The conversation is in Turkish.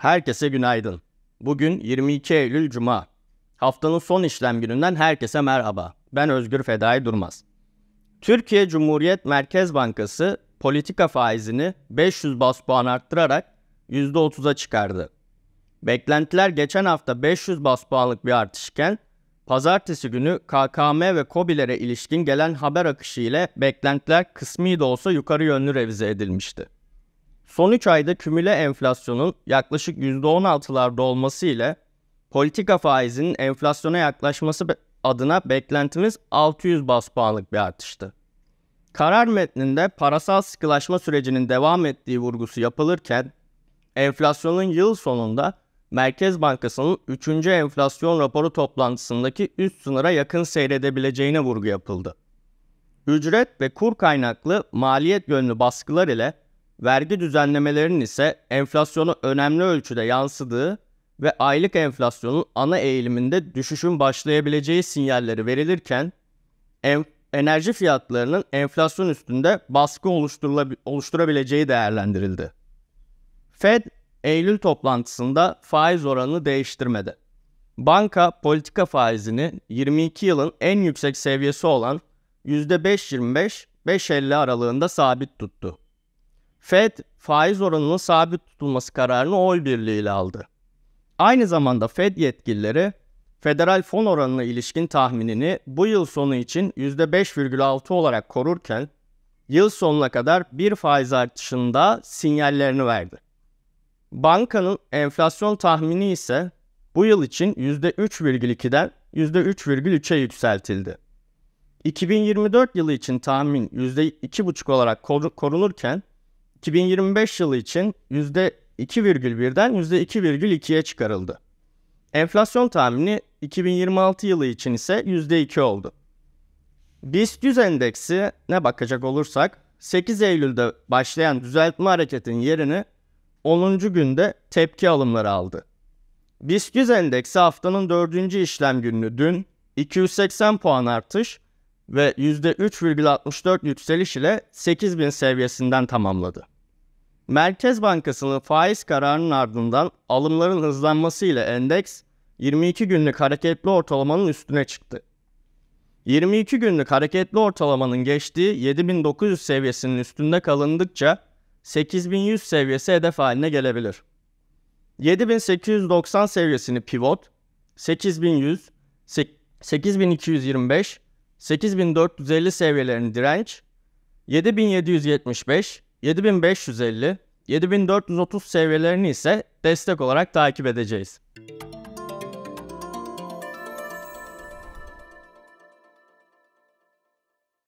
Herkese günaydın. Bugün 22 Eylül Cuma. Haftanın son işlem gününden herkese merhaba. Ben Özgür Fedai Durmaz. Türkiye Cumhuriyet Merkez Bankası politika faizini 500 bas puan arttırarak %30'a çıkardı. Beklentiler geçen hafta 500 bas puanlık bir artışken pazartesi günü KKM ve KOBİ'lere ilişkin gelen haber akışı ile beklentiler kısmi de olsa yukarı yönlü revize edilmişti. Son 3 ayda kümüle enflasyonun yaklaşık %16'larda olması ile politika faizinin enflasyona yaklaşması adına beklentimiz 600 bas puanlık bir artıştı. Karar metninde parasal sıkılaşma sürecinin devam ettiği vurgusu yapılırken enflasyonun yıl sonunda Merkez Bankası'nın 3. enflasyon raporu toplantısındaki üst sınıra yakın seyredebileceğine vurgu yapıldı. Ücret ve kur kaynaklı maliyet yönlü baskılar ile vergi düzenlemelerinin ise enflasyonu önemli ölçüde yansıdığı ve aylık enflasyonun ana eğiliminde düşüşün başlayabileceği sinyalleri verilirken en, enerji fiyatlarının enflasyon üstünde baskı oluşturabileceği değerlendirildi. Fed Eylül toplantısında faiz oranını değiştirmedi. Banka politika faizini 22 yılın en yüksek seviyesi olan %5.25-5.50 aralığında sabit tuttu. Fed faiz oranının sabit tutulması kararını oy birliğiyle aldı. Aynı zamanda Fed yetkilileri federal fon oranına ilişkin tahminini bu yıl sonu için %5,6 olarak korurken yıl sonuna kadar bir faiz artışında sinyallerini verdi. Bankanın enflasyon tahmini ise bu yıl için %3,2'den %3,3'e yükseltildi. 2024 yılı için tahmin %2,5 olarak korunurken 2025 yılı için %2,1'den %2,2'ye çıkarıldı. Enflasyon tahmini 2026 yılı için ise %2 oldu. BIST 100 endeksi ne bakacak olursak 8 Eylül'de başlayan düzeltme hareketinin yerini 10. günde tepki alımları aldı. BIST 100 endeksi haftanın 4. işlem günü dün 280 puan artış ve %3,64 yükseliş ile 8000 seviyesinden tamamladı. Merkez Bankası'nın faiz kararının ardından alımların hızlanması ile endeks 22 günlük hareketli ortalamanın üstüne çıktı. 22 günlük hareketli ortalamanın geçtiği 7900 seviyesinin üstünde kalındıkça 8100 seviyesi hedef haline gelebilir. 7890 seviyesini pivot, 8100, 8225 8450 seviyelerini direnç, 7775, 7550, 7430 seviyelerini ise destek olarak takip edeceğiz.